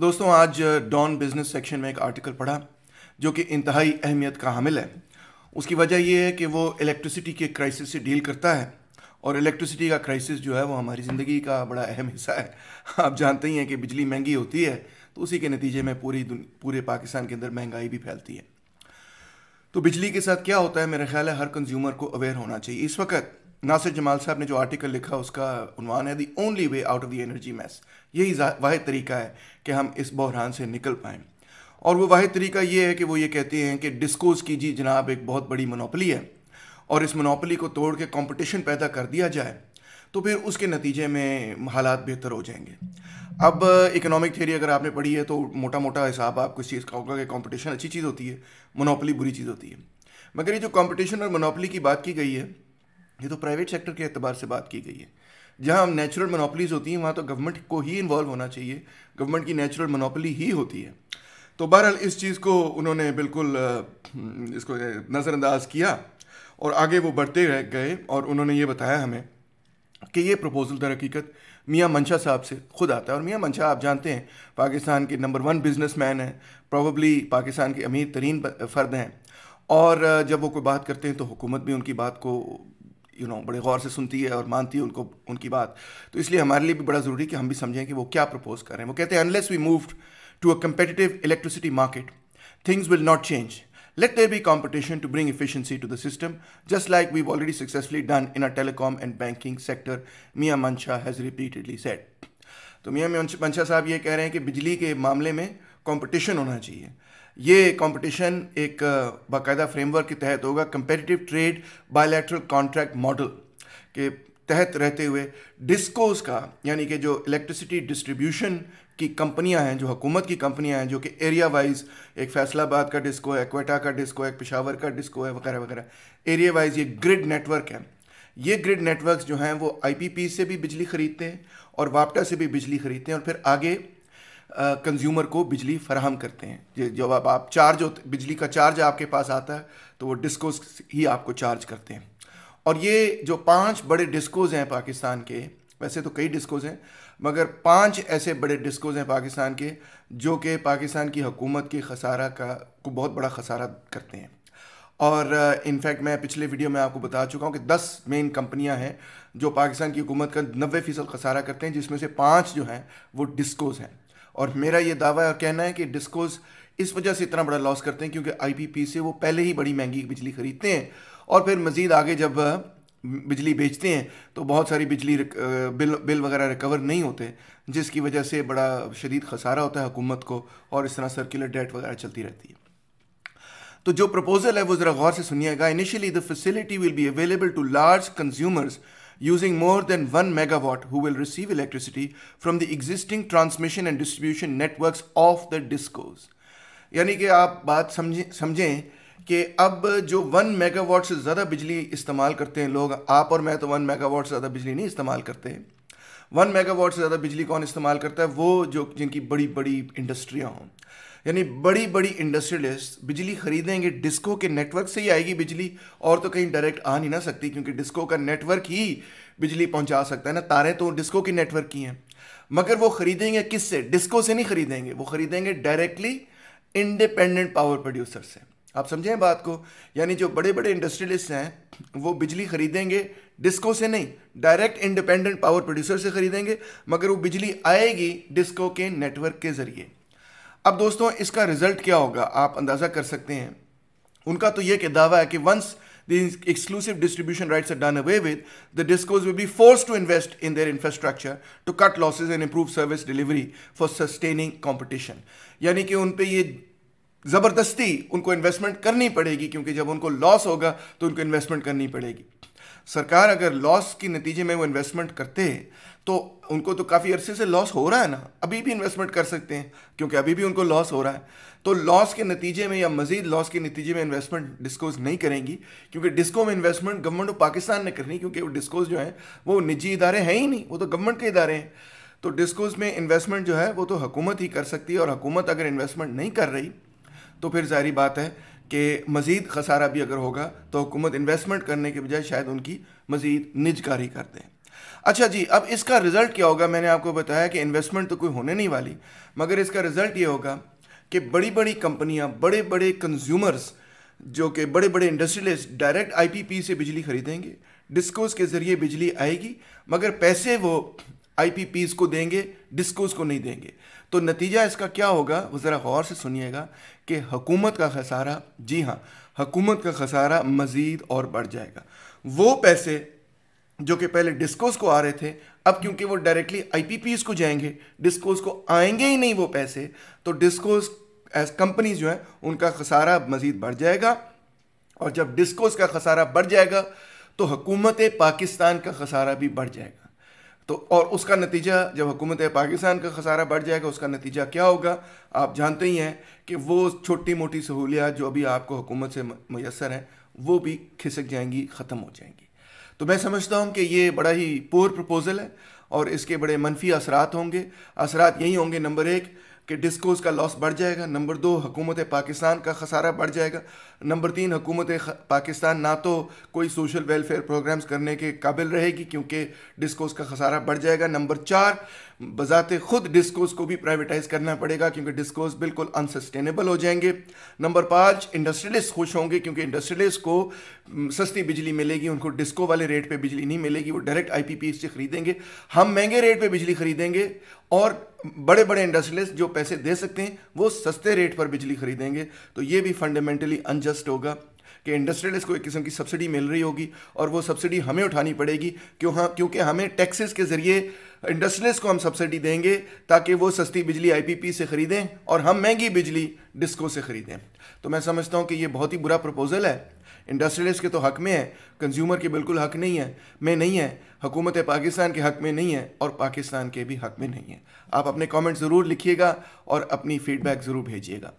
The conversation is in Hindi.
दोस्तों आज डॉन बिजनेस सेक्शन में एक आर्टिकल पढ़ा जो कि इंतहाई अहमियत का हामिल है उसकी वजह यह है कि वो इलेक्ट्रिसिटी के क्राइसिस से डील करता है और इलेक्ट्रिसिटी का क्राइसिस जो है वो हमारी ज़िंदगी का बड़ा अहम हिस्सा है आप जानते ही हैं कि बिजली महंगी होती है तो उसी के नतीजे में पूरी पूरे पाकिस्तान के अंदर महंगाई भी फैलती है तो बिजली के साथ क्या होता है मेरा ख्याल है हर कंज्यूमर को अवेयर होना चाहिए इस वक्त नासिर जमाल साहब ने जो आर्टिकल लिखा उसका उनवान है the only way out of the energy mess यही वाद तरीका है कि हम इस बहरान से निकल पाएँ और वो वाद तरीका ये है कि वो ये कहते हैं कि डिस्कोज की जी जनाब एक बहुत बड़ी मनोपली है और इस मनोपली को तोड़ के कॉम्पटिशन पैदा कर दिया जाए तो फिर उसके नतीजे में हालात बेहतर हो जाएंगे अब इकोनॉमिक थ्योरी अगर आपने पढ़ी है तो मोटा मोटा हिसाब आपको इस चीज़ का होगा कि कॉम्पटिशन अच्छी चीज़ होती है मनोपली बुरी चीज़ होती है मगर ये जो कॉम्पटिशन और मनोपली की बात की गई है ये तो प्राइवेट सेक्टर के अतबार से बात की गई है जहाँ नेचुरल मनोपलीज होती हैं वहाँ तो गवर्नमेंट को ही इन्वॉल्व होना चाहिए गवर्नमेंट की नेचुरल मनोपली ही होती है तो बहरहाल इस चीज़ को उन्होंने बिल्कुल हम्म, इसको नज़रअंदाज किया और आगे वो बढ़ते रह गए और उन्होंने ये बताया हमें कि ये प्रपोज़ल दर हकीकत मियाँ मंशा साहब से खुद आता है और मियाँ मंशा आप जानते हैं पाकिस्तान के नंबर वन बिज़नेस मैन हैं प्रॉबली पाकिस्तान के अमीर तरीन फ़र्द हैं और जब वो कोई बात करते हैं तो हुकूमत भी उनकी बात को यू नो बड़े गौर से सुनती है और मानती है उनको उनकी बात तो इसलिए हमारे लिए भी बड़ा ज़रूरी कि हम भी समझें कि वो क्या प्रपोज कर रहे हैं वो कहते हैं unless we move to a competitive electricity market things will not change let there be competition to bring efficiency to the system just like we already successfully done in a telecom and banking sector Mian Mansha has repeatedly set तो मियाँ मंशा साहब ये कह रहे हैं कि बिजली के मामले में कॉम्पिटिशन होना चाहिए ये कंपटीशन एक बाकायदा फ्रेमवर्क के तहत होगा competitive trade bilateral contract model के तहत रहते हुए डिस्कोस का यानी कि जो इलेक्ट्रिसिटी डिस्ट्रीब्यूशन की कंपनियां हैं जो हुकूमत की कंपनियां हैं जो कि एरिया वाइज एक फैसलाबाद का डिस्को है क्वेटा का डिस्को है पिशावर का डिस्को है वगैरह वगैरह एरिया वाइज ये ग्रिड नेटवर्क है ये ग्रिड नेटवर्क्स जो हैं वो आईपीपी से भी बिजली खरीदते हैं और वापटा से भी बिजली खरीदते हैं और फिर आगे कंज्यूमर को बिजली फराहम करते हैं जब आप आप चार्ज होते बिजली का चार्ज आपके पास आता है तो वो डिस्कोज ही आपको चार्ज करते हैं और ये जो पांच बड़े डिस्कोज हैं पाकिस्तान के वैसे तो कई डिस्कोज हैं मगर पांच ऐसे बड़े डिस्कोज हैं पाकिस्तान के जो कि पाकिस्तान की हुकूमत के खसारा का को बहुत बड़ा खसारा करते हैं और इनफैक्ट मैं पिछले वीडियो में आपको बता चुका हूँ कि दस मेन कंपनियाँ हैं जो पाकिस्तान की हुकूमत का नबे फ़ीसद खसारा करते हैं जिसमें से पाँच जो हैं वो डिस्कोज हैं और मेरा ये दावा और कहना है कि डिस्कोज इस वजह से इतना बड़ा लॉस करते हैं क्योंकि पी से वो पहले ही बड़ी महंगी बिजली खरीदते हैं और फिर मज़ीद आगे जब बिजली बेचते हैं तो बहुत सारी बिजली बिल बिल वगैरह रिकवर नहीं होते जिसकी वजह से बड़ा शदीद खसारा होता है हुकूमत को और इस तरह सर्कुलर डेट वगैरह चलती रहती है तो जो प्रपोजल है वो ज़रा गौर से सुनिएगा initially the facility will be available to large consumers using more than 1 megawatt who will receive electricity from the existing transmission and distribution networks of the discos यानी कि आप बात समझें समझें कि अब जो वन मेगावाट से ज़्यादा बिजली इस्तेमाल करते हैं लोग आप और मैं तो वन मेगावाट से ज़्यादा बिजली नहीं इस्तेमाल करते हैं वन मेगावाट से ज़्यादा बिजली कौन इस्तेमाल करता है वो जो जिनकी बड़ी बड़ी इंडस्ट्रियाँ हों यानी बड़ी बड़ी इंडस्ट्रियलिस्ट बिजली खरीदेंगे डिस्को के नेटवर्क से ही आएगी बिजली और तो कहीं डायरेक्ट आ नहीं ना सकती क्योंकि डिस्को का नेटवर्क ही बिजली पहुंचा सकता है ना तारें तो डिस्को की नेटवर्क की हैं मगर वो खरीदेंगे किस से डिस्को से नहीं खरीदेंगे वो खरीदेंगे डायरेक्टली इंडिपेंडेंट पावर प्रोड्यूसर से आप समझें बात को यानी जो बड़े बड़े इंडस्ट्रियलिस्ट हैं वो बिजली खरीदेंगे डिस्को से नहीं डायरेक्ट इंडिपेंडेंट पावर प्रोड्यूसर से खरीदेंगे मगर वो बिजली आएगी डिस्को के नेटवर्क के जरिए अब दोस्तों इसका रिजल्ट क्या होगा आप अंदाजा कर सकते हैं उनका तो यह दावा है कि once the exclusive distribution right are done away with the discos will be force to invest in their infrastructure to cut losses and improve service delivery for sustaining competition यानी कि उन पर यह ज़बरदस्ती उनको इन्वेस्टमेंट करनी पड़ेगी क्योंकि जब उनको लॉस होगा तो उनको इन्वेस्टमेंट करनी पड़ेगी सरकार अगर लॉस के नतीजे में वो इन्वेस्टमेंट करते तो उनको तो काफ़ी अरसे से लॉस हो रहा है ना अभी भी इन्वेस्टमेंट कर सकते हैं क्योंकि अभी भी उनको लॉस हो रहा है तो लॉस के नतीजे में या मजीद लॉस के नतीजे में इन्वेस्टमेंट डिस्कोज नहीं करेंगी क्योंकि डिस्को में इन्वेस्टमेंट गवर्नमेंट ऑफ पाकिस्तान ने करनी क्योंकि वो डिस्कोज जो है वो निजी इदारे हैं ही नहीं वो तो गवर्नमेंट के इदारे हैं तो डिस्कोज में इन्वेस्टमेंट जो है वो तो हुकूमत ही कर सकती है और हुकूमत अगर इन्वेस्टमेंट नहीं कर रही तो फिर जारी बात है कि मज़ीद खसारा भी अगर होगा तो हुकूमत इन्वेस्टमेंट करने के बजाय शायद उनकी मज़ीद निजकारी कर दें अच्छा जी अब इसका रिज़ल्ट क्या होगा मैंने आपको बताया कि इन्वेस्टमेंट तो कोई होने नहीं वाली मगर इसका रिज़ल्ट ये होगा कि बड़ी बड़ी कंपनियां बड़े बड़े कंज्यूमर्स जो कि बड़े बड़े इंडस्ट्रियलिस्ट डायरेक्ट आईपीपी से बिजली खरीदेंगे डिस्कोस के ज़रिए बिजली आएगी मगर पैसे वो आईपीपीज को देंगे डिस्कोज को नहीं देंगे तो नतीजा इसका क्या होगा वो ज़रा गौर से सुनिएगा कि हकूमत का खसारा जी हाँ हकूमत का खसारा मज़ीद और बढ़ जाएगा वो पैसे जो कि पहले डिस्कोस को आ रहे थे अब क्योंकि वो डायरेक्टली आईपीपीस को जाएंगे डिस्कोस को आएंगे ही नहीं वो पैसे तो डिस्कोस एज कंपनीज जो है उनका खसारा मज़ीद बढ़ जाएगा और जब डिस्कोस का खसारा बढ़ जाएगा तो हकूमत पाकिस्तान का खसारा भी बढ़ जाएगा तो और उसका नतीजा जब हुकूमत पाकिस्तान का खसारा बढ़ जाएगा उसका नतीजा क्या होगा आप जानते ही हैं कि वो छोटी मोटी सहूलियात जो अभी आपको हुकूमत से मैसर हैं वो भी खिसक जाएंगी ख़त्म हो जाएंगी तो मैं समझता हूँ कि ये बड़ा ही पोर प्रपोज़ल है और इसके बड़े मनफी असरात होंगे असरात यही होंगे नंबर एक कि डिस्कोस का लॉस बढ़ जाएगा नंबर दो हकूमत पाकिस्तान का खसारा बढ़ जाएगा नंबर तीन हकूमत पाकिस्तान ना तो कोई सोशल वेलफेयर प्रोग्राम्स करने के काबिल रहेगी क्योंकि डिस्कोस का खसारा बढ़ जाएगा नंबर चार बजाते खुद डिस्कोस को भी प्राइवेटाइज करना पड़ेगा क्योंकि डिस्कोस बिल्कुल अनसस्टेनेबल हो जाएंगे नंबर पाँच इंडस्ट्रियलिस्ट खुश होंगे क्योंकि इंडस्ट्रियलिस्ट को सस्ती बिजली मिलेगी उनको डिस्को वाले रेट पर बिजली नहीं मिलेगी वो डायरेक्ट आई से खरीदेंगे हम महंगे रेट पर बिजली खरीदेंगे और बड़े बड़े इंडस्ट्रियलिस्ट जो पैसे दे सकते हैं वो सस्ते रेट पर बिजली खरीदेंगे तो ये भी फंडामेंटली अनजस्ट होगा कि इंडस्ट्रियलिस्ट को एक किस्म की सब्सिडी मिल रही होगी और वो सब्सिडी हमें उठानी पड़ेगी क्यों हाँ क्योंकि हमें टैक्सेस के ज़रिए इंडस्ट्रियलिस्ट को हम सब्सिडी देंगे ताकि वो सस्ती बिजली आईपीपी से ख़रीदें और हम महंगी बिजली डिस्को से ख़रीदें तो मैं समझता हूँ कि ये बहुत ही बुरा प्रपोज़ल है इंडस्ट्रियलिस्ट के तो हक में है कंज्यूमर के बिल्कुल हक नहीं है मैं नहीं है हुकूमत पाकिस्तान के हक में नहीं है और पाकिस्तान के भी हक में नहीं है आप अपने कमेंट ज़रूर लिखिएगा और अपनी फीडबैक ज़रूर भेजिएगा